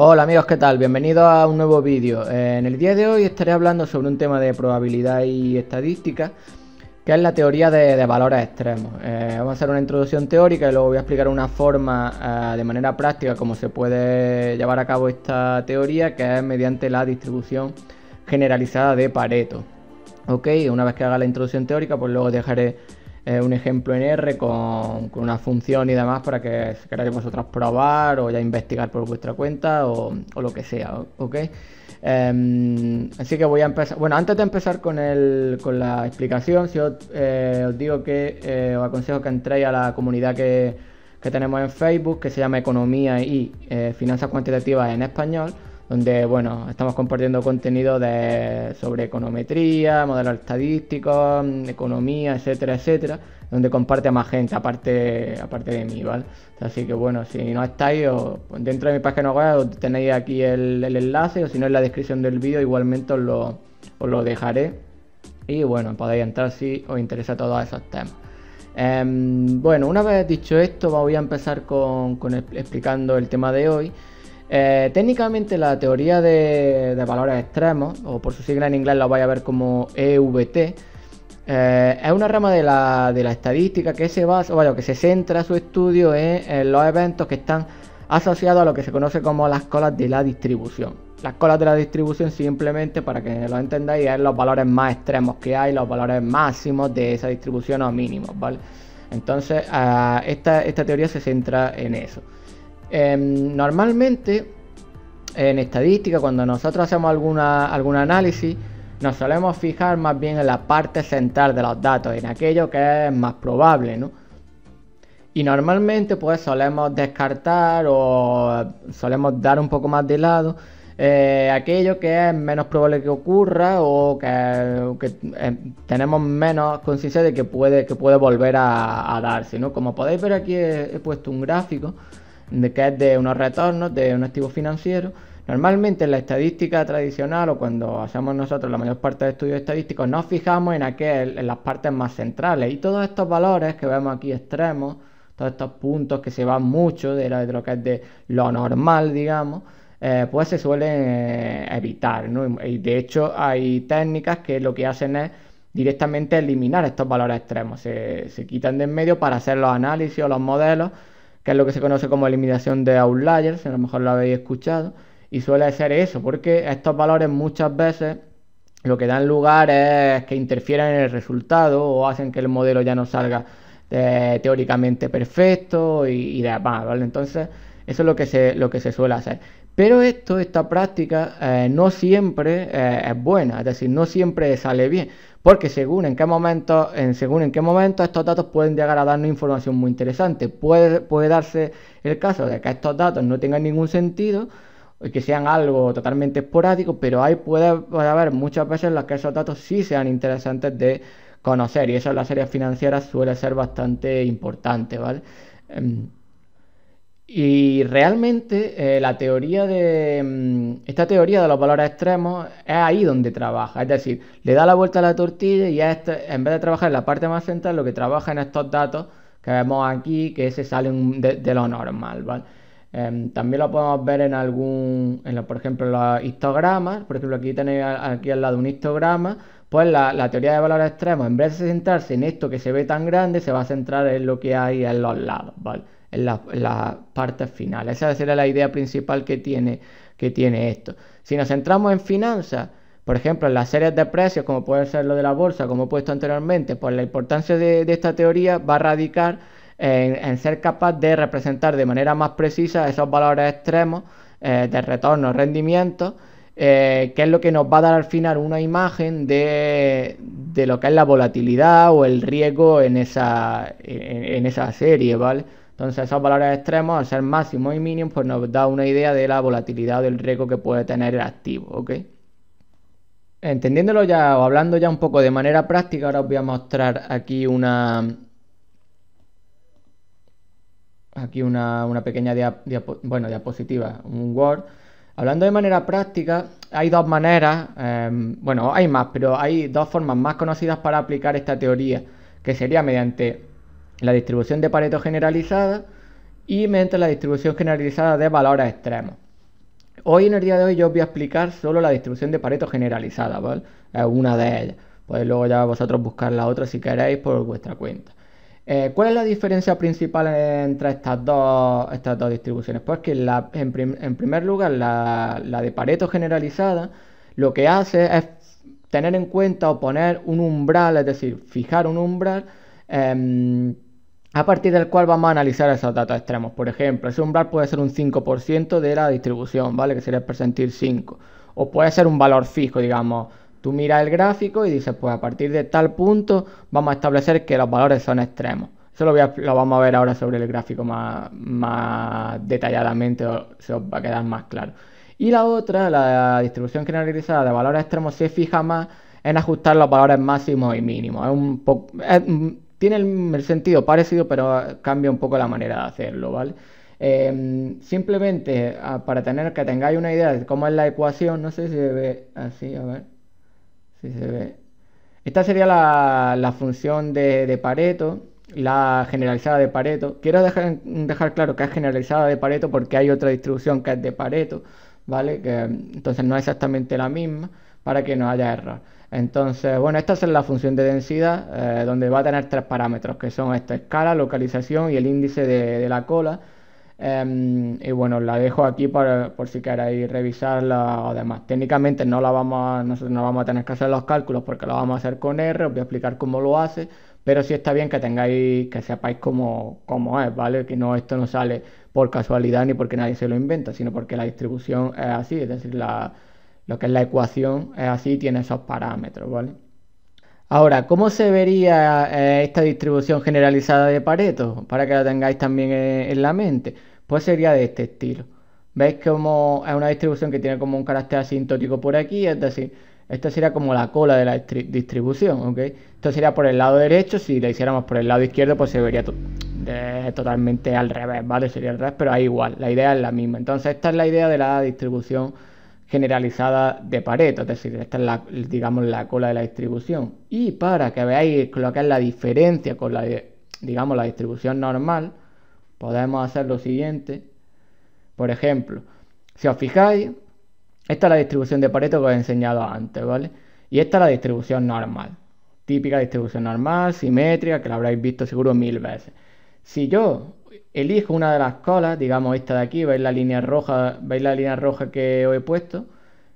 Hola amigos, ¿qué tal? Bienvenidos a un nuevo vídeo. En el día de hoy estaré hablando sobre un tema de probabilidad y estadística, que es la teoría de, valores extremos. Eh, vamos a hacer una introducción teórica y luego voy a explicar una forma eh, de manera práctica cómo se puede llevar a cabo esta teoría, que es mediante la distribución generalizada de Pareto. Ok, una vez que haga la introducción teórica, pues luego dejaré eh, un ejemplo en R con, una función y demás para que queráis vosotros probar o ya investigar por vuestra cuenta o, lo que sea, ¿ok? Em, así que voy a empezar. Bueno, antes de empezar con, el, con la explicación, si os, eh, digo que eh, os aconsejo que entréis a la comunidad que, que tenemos en Facebook, que se llama Economía y Finanzas Cuantitativas en Español donde bueno, estamos compartiendo contenido de, sobre econometría, modelos estadísticos, economía, etcétera, etcétera, donde comparte a más gente aparte, aparte de mí, ¿vale? Así que bueno, si no estáis, dentro de mi página web tenéis aquí el, enlace, o si no en la descripción del vídeo, igualmente os lo, lo dejaré. Y bueno, podéis entrar si os interesa todos esos temas. Em, bueno, una vez dicho esto, voy a empezar con, con explicando el tema de hoy. Eh, técnicamente la teoría de, valores extremos, o por su sigla en inglés lo vais a ver como EVT, eh, es una rama de la, estadística que se basa, bueno, que se centra su estudio en, los eventos que están asociados a lo que se conoce como las colas de la distribución. Las colas de la distribución simplemente, para que lo entendáis, es los valores más extremos que hay, los valores máximos de esa distribución o mínimos, ¿vale? Entonces, eh, esta teoría se centra en eso. Em, normalmente, en estadística, cuando nosotros hacemos alguna, algún análisis, nos solemos fijar más bien en la parte central de los datos, en aquello que es más probable, ¿no? Y normalmente pues solemos descartar o solemos dar un poco más de lado eh, aquello que es menos probable que ocurra o que, eh, tenemos menos conciencia de que puede, que puede volver a, darse, Como podéis ver aquí he puesto un gráfico de que es de unos retornos de un activo financiero. Normalmente en la estadística tradicional o cuando hacemos nosotros la mayor parte de estudios estadísticos nos fijamos en, aquel, en las partes más centrales y todos estos valores que vemos aquí extremos, todos estos puntos que se van mucho de, de lo que es de lo normal, digamos, eh, pues se suelen eh, evitar. ¿no? Y de hecho hay técnicas que lo que hacen es directamente eliminar estos valores extremos, se, se quitan de en medio para hacer los análisis o los modelos que es lo que se conoce como eliminación de outliers, a lo mejor lo habéis escuchado, y suele ser eso, porque estos valores muchas veces lo que dan lugar es que interfieran en el resultado o hacen que el modelo ya no salga eh, teóricamente perfecto y, demás, ¿vale? Entonces, eso es lo que se, lo que se suele hacer. Pero esto, esta práctica, eh, no siempre eh, es buena, es decir, no siempre sale bien porque según en qué momento, en, según en qué momento estos datos pueden llegar a darnos información muy interesante. Puede, puede darse el caso de que estos datos no tengan ningún sentido, y que sean algo totalmente esporádico, pero hay puede, haber muchas veces en las que esos datos sí sean interesantes de conocer y eso en las áreas financieras suele ser bastante importante, ¿vale? Em, y realmente eh, la teoría de. Mm, esta teoría de los valores extremos es ahí donde trabaja. Es decir, le da la vuelta a la tortilla y este, en vez de trabajar en la parte más central, lo que trabaja en estos datos que vemos aquí, que se salen de, lo normal, ¿vale? Em, también lo podemos ver en algún, por ejemplo, los histogramas. Por ejemplo, aquí tenéis aquí al lado un histograma. Pues la, la teoría de valores extremos, en vez de centrarse en esto que se ve tan grande, se va a centrar en lo que hay en los lados, ¿vale? en la parte final Esa será la idea principal que tiene, que tiene esto. Si nos centramos en finanzas, por ejemplo, en las series de precios, como puede ser lo de la bolsa, como he puesto anteriormente, pues la importancia de, esta teoría va a radicar en, ser capaz de representar de manera más precisa esos valores extremos eh, de retorno, rendimiento, eh, que es lo que nos va a dar al final una imagen de, de lo que es la volatilidad o el riesgo en esa, en esa serie, ¿vale? Entonces esos valores extremos, al ser máximo y mínimo, pues nos da una idea de la volatilidad del riesgo que puede tener el activo, ¿ok? Entendiéndolo ya o hablando ya un poco de manera práctica, ahora os voy a mostrar aquí una, aquí una, pequeña diapositiva, un Word. Hablando de manera práctica, hay dos maneras, em, bueno, hay más, pero hay dos formas más conocidas para aplicar esta teoría, que sería mediante la distribución de Pareto generalizada y mientras la distribución generalizada de valores extremos. Hoy en el día de hoy yo os voy a explicar solo la distribución de Pareto generalizada, ¿vale? Es una de ellas. Pues luego ya vosotros buscar la otra si queréis por vuestra cuenta. Eh, ¿Cuál es la diferencia principal entre estas dos, estas dos distribuciones? Pues que en, primer lugar la, de Pareto generalizada lo que hace es tener en cuenta o poner un umbral, es decir, fijar un umbral em, a partir del cual vamos a analizar esos datos extremos. Por ejemplo, ese umbral puede ser un 5% de la distribución, ¿vale? Que sería el percentil 5. O puede ser un valor fijo, digamos. Tú miras el gráfico y dices, pues a partir de tal punto vamos a establecer que los valores son extremos. Eso lo, lo vamos a ver ahora sobre el gráfico más, más detalladamente, se os va a quedar más claro. Y la otra, la distribución generalizada de valores extremos, se fija más en ajustar los valores máximos y mínimos. Es un poco tiene el, sentido parecido, pero ah, cambia un poco la manera de hacerlo, ¿vale? Em, simplemente ah, para tener que tengáis una idea de cómo es la ecuación, no sé si se ve así, a ver si se ve. Esta sería la, función de, de, Pareto, la generalizada de Pareto. Quiero dejar, dejar, claro que es generalizada de Pareto porque hay otra distribución que es de Pareto, ¿vale? Que, entonces no es exactamente la misma para que no haya error. Entonces, bueno, esta es la función de densidad, eh, donde va a tener tres parámetros, que son esta escala, localización y el índice de, la cola. Em, y bueno, la dejo aquí por, por si queréis revisarla o demás. Técnicamente no la vamos a, nosotros no vamos a tener que hacer los cálculos porque lo vamos a hacer con R, os voy a explicar cómo lo hace, pero sí está bien que tengáis, que sepáis cómo, cómo es, ¿vale? Que no, esto no sale por casualidad ni porque nadie se lo inventa, sino porque la distribución es así, es decir, la lo que es la ecuación es así, tiene esos parámetros, ¿vale? Ahora, ¿cómo se vería eh, esta distribución generalizada de Pareto? Para que la tengáis también eh, en, la mente. Pues sería de este estilo. ¿Veis cómo es una distribución que tiene como un carácter asintótico por aquí? Es decir, esto sería como la cola de la distribución, ¿ok? Esto sería por el lado derecho, si la hiciéramos por el lado izquierdo, pues se vería totalmente al revés, ¿vale? Sería al revés, pero ahí igual, la idea es la misma. Entonces, esta es la idea de la distribución generalizada de Pareto, es decir, esta es la, digamos, la cola de la distribución. Y para que veáis lo que es la diferencia con la, digamos, la distribución normal, podemos hacer lo siguiente. Por ejemplo, si os fijáis, esta es la distribución de Pareto que os he enseñado antes, ¿vale? Y esta es la distribución normal, típica distribución normal, simétrica, que la habréis visto seguro mil veces. Si yo elijo una de las colas, digamos esta de aquí, veis la línea roja, veis la línea roja que os he puesto,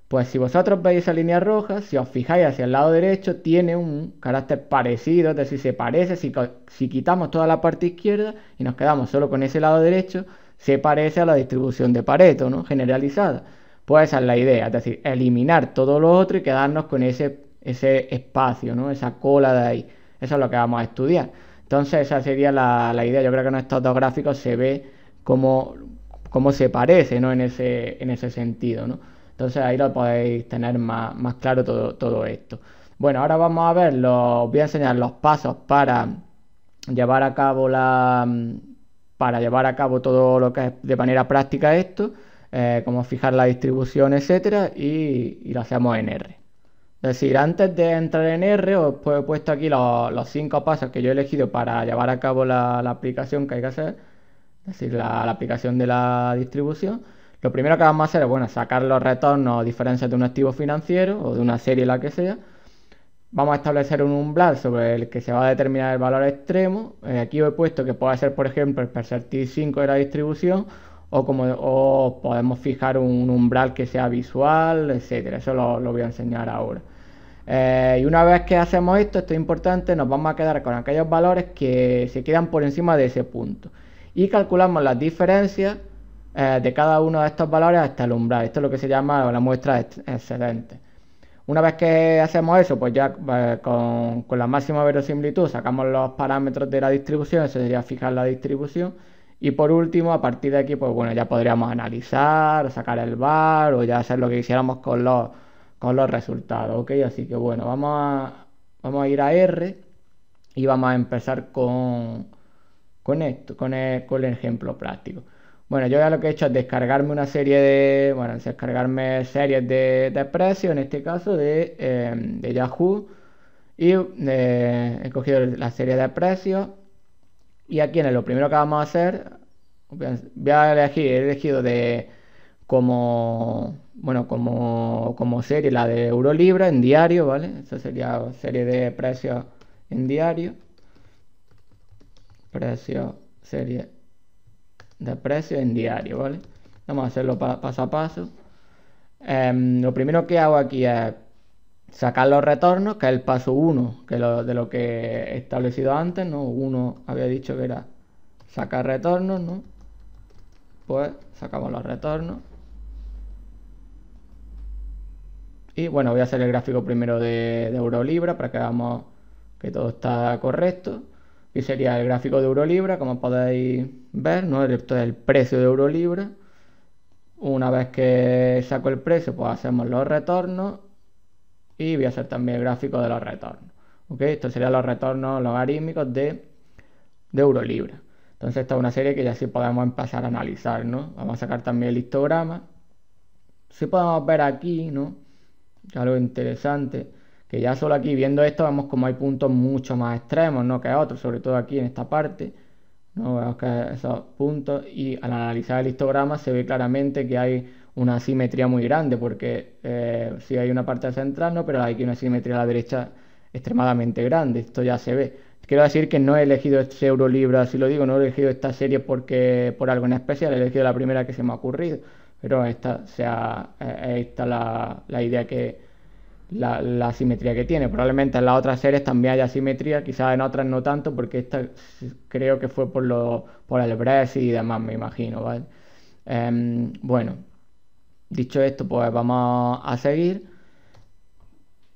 pues si vosotros veis esa línea roja, si os fijáis hacia el lado derecho, tiene un carácter parecido, es decir, se parece, si, quitamos toda la parte izquierda y nos quedamos solo con ese lado derecho, se parece a la distribución de Pareto, ¿no? Generalizada. Pues esa es la idea, es decir, eliminar todo lo otro y quedarnos con ese, ese espacio, ¿no? Esa cola de ahí. Eso es lo que vamos a estudiar. Entonces esa sería la, idea. Yo creo que en estos dos gráficos se ve cómo, cómo se parece ¿no? en, ese, en ese sentido. Entonces ahí lo podéis tener más, claro todo, esto. Bueno, ahora vamos a ver, os voy a enseñar los pasos para llevar a cabo la para llevar a cabo todo lo que es de manera práctica esto, eh, como fijar la distribución, etcétera, y lo hacemos en R. Es decir, antes de entrar en R, os he puesto aquí los, cinco pasos que yo he elegido para llevar a cabo la, aplicación que hay que hacer, es decir, la, aplicación de la distribución. Lo primero que vamos a hacer es, bueno, sacar los retornos o diferencias de un activo financiero o de una serie, la que sea. Vamos a establecer un umbral sobre el que se va a determinar el valor extremo. Eh, aquí os he puesto que puede ser, por ejemplo, el percentil 5 de la distribución o, como, o podemos fijar un, umbral que sea visual, etcétera. Eso lo voy a enseñar ahora. Eh, y una vez que hacemos esto, esto es importante, nos vamos a quedar con aquellos valores que se quedan por encima de ese punto. Y calculamos las diferencias eh, de cada uno de estos valores hasta el umbral. Esto es lo que se llama la muestra excelente Una vez que hacemos eso, pues ya eh, con, la máxima verosimilitud sacamos los parámetros de la distribución, eso sería fijar la distribución. Y por último, a partir de aquí, pues bueno, ya podríamos analizar, sacar el bar o ya hacer lo que quisiéramos con los con los resultados, ¿ok? Así que bueno, vamos a, vamos a ir a R y vamos a empezar con, con esto, con el, con el ejemplo práctico. Bueno, yo ya lo que he hecho es descargarme una serie de, bueno, descargarme series de, de precios, en este caso de, em, de Yahoo, y eh, he cogido la serie de precios y aquí en lo primero que vamos a hacer, voy a elegir, he elegido de como bueno, como, serie, la de Eurolibra en diario, ¿vale? Esa sería serie de precios en diario. Precio, serie de precios en diario, ¿vale? Vamos a hacerlo paso a paso. Em, lo primero que hago aquí es sacar los retornos, que es el paso 1, que de lo que he establecido antes, ¿no? Uno había dicho que era sacar retornos, ¿no? Pues sacamos los retornos. Y bueno, voy a hacer el gráfico primero de, Eurolibra para que veamos que todo está correcto. Y sería el gráfico de Eurolibra, como podéis ver, ¿no? Esto es el precio de Eurolibra. Una vez que saco el precio, pues hacemos los retornos. Y voy a hacer también el gráfico de los retornos. ¿Ok? Esto sería los retornos logarítmicos de, de Eurolibra. Entonces esta es una serie que ya sí podemos empezar a analizar, ¿no? Vamos a sacar también el histograma. Si podemos ver aquí, ¿no? algo interesante, que ya solo aquí viendo esto vemos como hay puntos mucho más extremos, ¿no? Que otros, sobre todo aquí en esta parte. ¿no? Vemos que esos puntos y al analizar el histograma se ve claramente que hay una simetría muy grande porque eh, si hay una parte central, ¿no? Pero hay aquí una simetría a la derecha extremadamente grande, esto ya se ve. Quiero decir que no he elegido este eurolibra así lo digo, no he elegido esta serie porque por algo en especial, he elegido la primera que se me ha ocurrido. Pero esta, sea, eh, la, idea que, la, simetría que tiene. Probablemente en las otras series también haya simetría, quizás en otras no tanto, porque esta creo que fue por, lo, por el Brexit y demás, me imagino, em, bueno, dicho esto, pues vamos a seguir.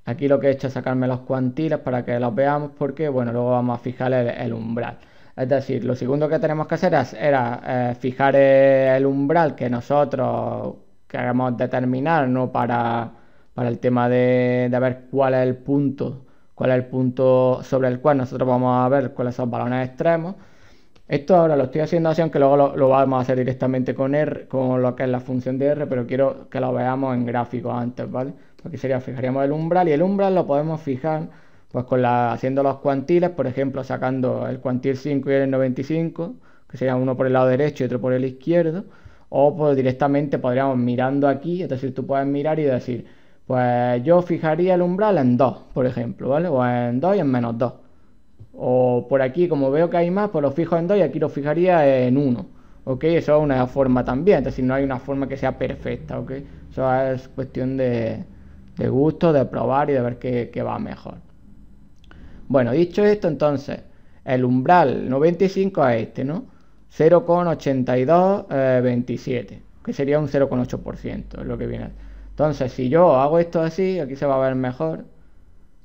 Aquí lo que he hecho es sacarme los cuantiles para que los veamos, porque bueno, luego vamos a fijar el umbral. Es decir, lo segundo que tenemos que hacer es, era eh, fijar el umbral que nosotros queremos determinar ¿no? para, el tema de, ver cuál es el punto, cuál es el punto sobre el cual nosotros vamos a ver cuáles son balones extremos. Esto ahora lo estoy haciendo así, aunque luego lo, vamos a hacer directamente con R, con lo que es la función de R, pero quiero que lo veamos en gráfico antes, ¿vale? Porque sería, fijaríamos el umbral y el umbral lo podemos fijar pues con la, haciendo los cuantiles, por ejemplo, sacando el cuantil 5 y el 95, que sería uno por el lado derecho y otro por el izquierdo, o pues directamente podríamos mirando aquí, es decir, tú puedes mirar y decir, pues yo fijaría el umbral en 2, por ejemplo, ¿vale? O en 2 y en menos 2. O por aquí, como veo que hay más, pues lo fijo en 2 y aquí lo fijaría en 1. ¿Ok? Eso es una forma también, es decir, no hay una forma que sea perfecta, ¿ok? Eso es cuestión de, gusto, de probar y de ver qué va mejor. Bueno, dicho esto, entonces, el umbral 95 a este, ¿no? 0,8227, eh, que sería un 0,8%, es lo que viene. Entonces, si yo hago esto así, aquí se va a ver mejor,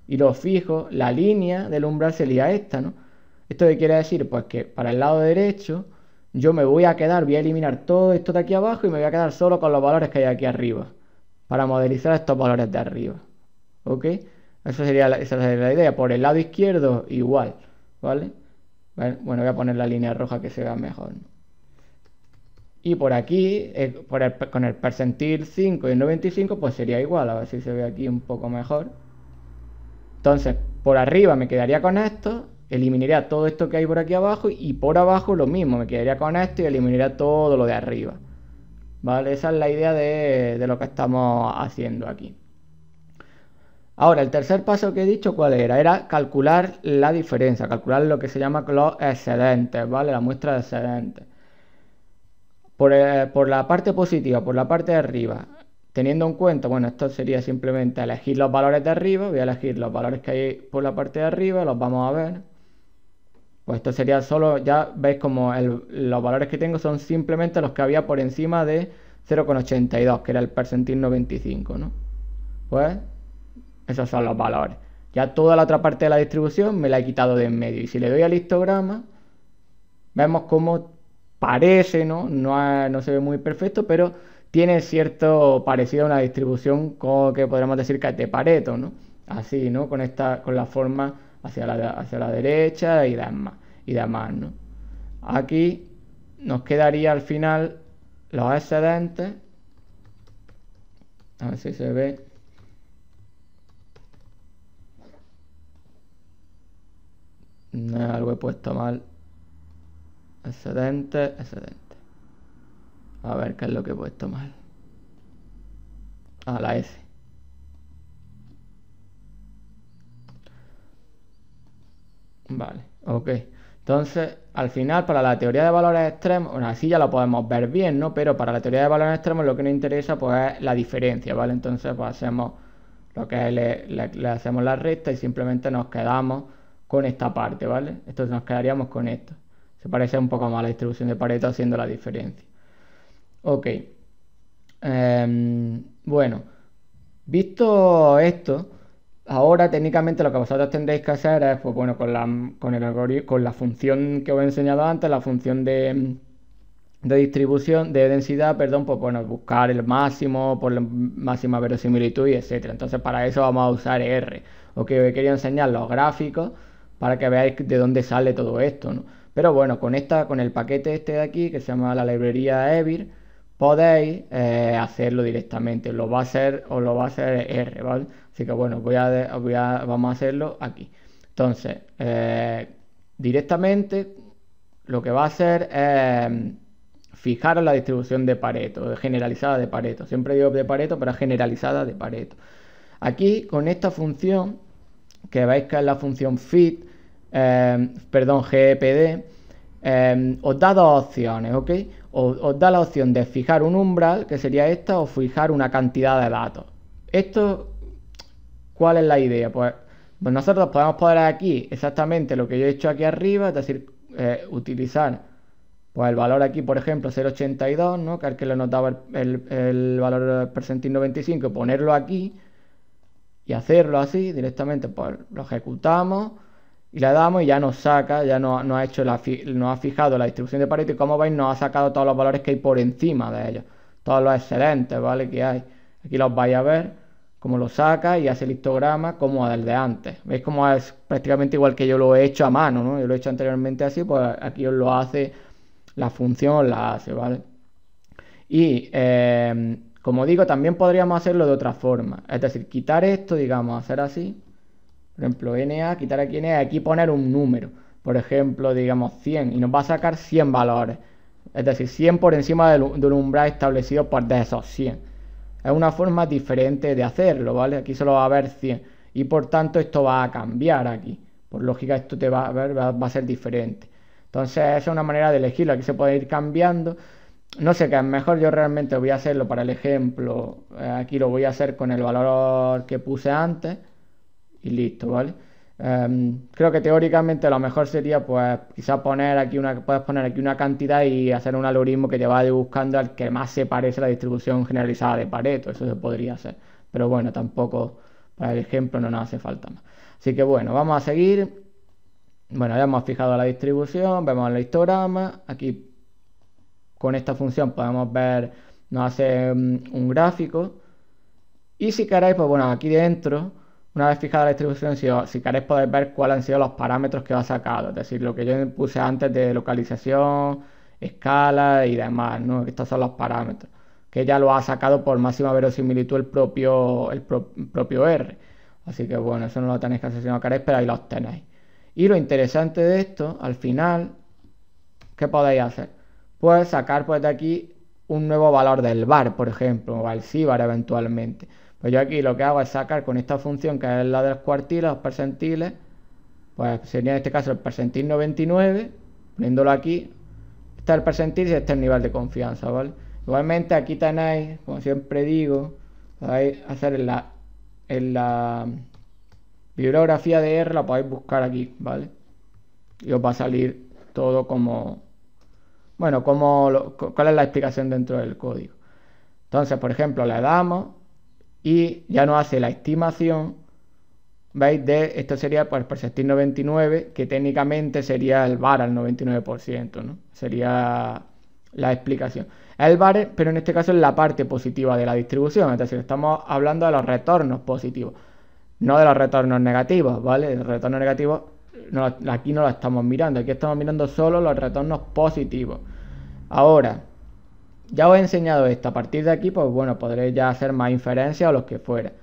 y lo fijo, la línea del umbral sería esta, ¿no? ¿Esto qué quiere decir? Pues que para el lado derecho yo me voy a quedar, voy a eliminar todo esto de aquí abajo y me voy a quedar solo con los valores que hay aquí arriba, para modelizar estos valores de arriba, ¿ok? Eso sería la, esa sería la idea. Por el lado izquierdo, igual, ¿vale? Bueno, voy a poner la línea roja que se vea mejor. Y por aquí, con el percentil 5 y el 95, pues sería igual. A ver si se ve aquí un poco mejor. Entonces, por arriba me quedaría con esto, eliminaría todo esto que hay por aquí abajo y por abajo lo mismo, me quedaría con esto y eliminaría todo lo de arriba. ¿Vale? Esa es la idea de lo que estamos haciendo aquí. Ahora, el tercer paso que he dicho, ¿cuál era? Era calcular la diferencia, calcular lo que se llama los excedentes, ¿vale? La muestra de excedentes. Eh, por, la parte positiva, por la parte de arriba, teniendo en cuenta, bueno, esto sería simplemente elegir los valores de arriba, voy a elegir los valores que hay por la parte de arriba, los vamos a ver. Pues esto sería solo, ya veis como los valores que tengo son simplemente los que había por encima de 0,82, que era el percentil 95, ¿no? Pues esos son los valores. Ya toda la otra parte de la distribución me la he quitado de en medio. Y si le doy al histograma, vemos cómo parece, ¿no? No, se ve muy perfecto, pero tiene cierto parecido a una distribución que podríamos decir que es de Pareto, ¿no? Así, ¿no? Con, esta, con la forma hacia la, hacia la derecha y demás, y demás, Aquí nos quedaría al final los excedentes. A ver si se ve. No, algo he puesto mal. Excedente, excedente. A ver qué es lo que he puesto mal. A ah, la S. Vale, ok. Entonces, al final, para la teoría de valores extremos, bueno, así ya lo podemos ver bien, ¿no? Pero para la teoría de valores extremos lo que nos interesa pues es la diferencia, ¿vale? Entonces, pues hacemos lo que es, le, le hacemos la recta y simplemente nos quedamos con esta parte, ¿vale? Entonces nos quedaríamos con esto. Se parece un poco más a la distribución de Pareto haciendo la diferencia. Ok. Em, bueno, visto esto, ahora técnicamente lo que vosotros tendréis que hacer es, pues bueno, con la, el con la función que os he enseñado antes, la función de, distribución, de densidad, perdón, pues bueno, buscar el máximo, por la máxima verosimilitud, y etcétera. Entonces para eso vamos a usar R. Ok, he quería enseñar los gráficos para que veáis de dónde sale todo esto, Pero bueno, con, esta, con el paquete este de aquí, que se llama la librería Evir, podéis eh, hacerlo directamente. Lo va a hacer o lo va a hacer R, ¿vale? Así que bueno, voy a, vamos a hacerlo aquí. Entonces, eh, directamente lo que va a hacer es fijar la distribución de Pareto, generalizada de Pareto. Siempre digo de Pareto, pero generalizada de Pareto. Aquí, con esta función, que veis que es la función fit, Em, perdón, GPD, e em, os da dos opciones, ¿ok? Os, da la opción de fijar un umbral, que sería esta, o fijar una cantidad de datos. Esto, ¿cuál es la idea? Pues, pues nosotros podemos poner aquí exactamente lo que yo he hecho aquí arriba, es decir, eh, utilizar pues el valor aquí, por ejemplo, 0.82, ¿no? que es que le notaba el, el valor percentil 95, ponerlo aquí y hacerlo así directamente, pues lo ejecutamos y le damos y ya nos saca, ya nos no ha, hecho la no ha fijado la distribución de Pareto y como veis nos ha sacado todos los valores que hay por encima de ellos, todos los excelentes, ¿vale? Que hay. Aquí los vais a ver, cómo lo saca y hace el histograma como el de antes. ¿Veis cómo es prácticamente igual que yo lo he hecho a mano, ¿no? Yo lo he hecho anteriormente así, pues aquí os lo hace, la función la hace, ¿vale? Y eh, como digo, también podríamos hacerlo de otra forma. Es decir, quitar esto, digamos, hacer así por ejemplo, NA, quitar aquí NA, aquí poner un número. Por ejemplo, digamos 100 y nos va a sacar 100 valores. Es decir, 100 por encima del, un umbral establecido por de esos 100. Es una forma diferente de hacerlo, ¿vale? Aquí solo va a haber 100 y por tanto esto va a cambiar aquí. Por lógica esto te va a, ver, va, a ser diferente. Entonces es una manera de elegirlo, aquí se puede ir cambiando. No sé qué es mejor, yo realmente voy a hacerlo para el ejemplo, eh, aquí lo voy a hacer con el valor que puse antes y listo, ¿vale? Em, creo que teóricamente lo mejor sería pues quizás poner aquí una, puedes poner aquí una cantidad y hacer un algoritmo que te vaya buscando al que más se parece a la distribución generalizada de Pareto, eso se podría hacer, pero bueno, tampoco para el ejemplo no nos hace falta más. Así que bueno, vamos a seguir. Bueno, ya hemos fijado la distribución, vemos el histograma, aquí con esta función podemos ver, nos hace un, mm, un gráfico. Y si queréis, pues bueno, aquí dentro una vez fijada la distribución, si, queréis poder ver cuáles han sido los parámetros que os ha sacado, es decir, lo que yo puse antes de localización, escala y demás, ¿no? Estos son los parámetros, que ya lo ha sacado por máxima verosimilitud el propio, el, propio R. Así que bueno, eso no lo tenéis que hacer si no queréis, pero ahí lo tenéis. Y lo interesante de esto, al final, ¿qué podéis hacer? Pues sacar pues, de aquí un nuevo valor del bar, por ejemplo, o el síbar eventualmente. Pues yo aquí lo que hago es sacar con esta función que es la de los cuartiles, los percentiles, pues sería en este caso el percentil 99, poniéndolo aquí, está el percentil y está el nivel de confianza, ¿vale? Igualmente aquí tenéis, como siempre digo, podéis hacer en la, en la bibliografía de R, la podéis buscar aquí, ¿vale? Y os va a salir todo como, bueno, como cuál es la explicación dentro del código. Entonces, por ejemplo, le damos y ya no hace la estimación, ¿veis? De esto sería pues, el 99, que técnicamente sería el bar al 99%, ¿no? Sería la explicación. El VAR, pero en este caso es la parte positiva de la distribución, es decir, estamos hablando de los retornos positivos, no de los retornos negativos, ¿vale? El retorno negativo aquí no lo estamos mirando, aquí estamos mirando solo los retornos positivos. Ahora, ya os he enseñado esto, a partir de aquí, pues bueno, podréis ya hacer más inferencias o lo que fuera.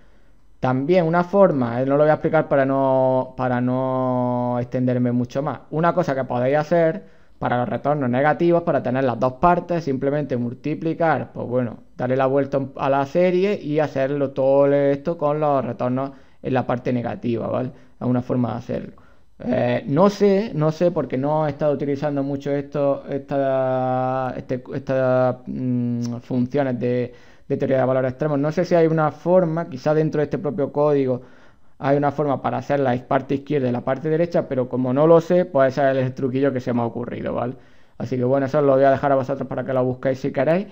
También una forma, eh, no lo voy a explicar para no, para no extenderme mucho más, una cosa que podéis hacer para los retornos negativos, para tener las dos partes, simplemente multiplicar, pues bueno, darle la vuelta a la serie y hacerlo todo esto con los retornos en la parte negativa, ¿vale? Es una forma de hacerlo. Eh, no sé, no sé, porque no he estado utilizando mucho esto, estas este, mm, funciones de, teoría de valores extremos. No sé si hay una forma, quizá dentro de este propio código hay una forma para hacer la parte izquierda y la parte derecha, pero como no lo sé, pues ese es el truquillo que se me ha ocurrido, ¿vale? Así que bueno, eso lo voy a dejar a vosotros para que lo busquéis si queréis.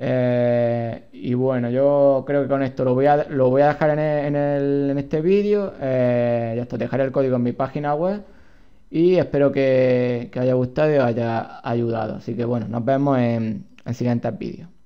Eh, y bueno, yo creo que con esto lo voy a, lo voy a dejar en, este vídeo. Eh, ya esto, dejaré el código en mi página web. Y espero que, haya gustado y os haya ayudado. Así que bueno, nos vemos en, en siguientes vídeos.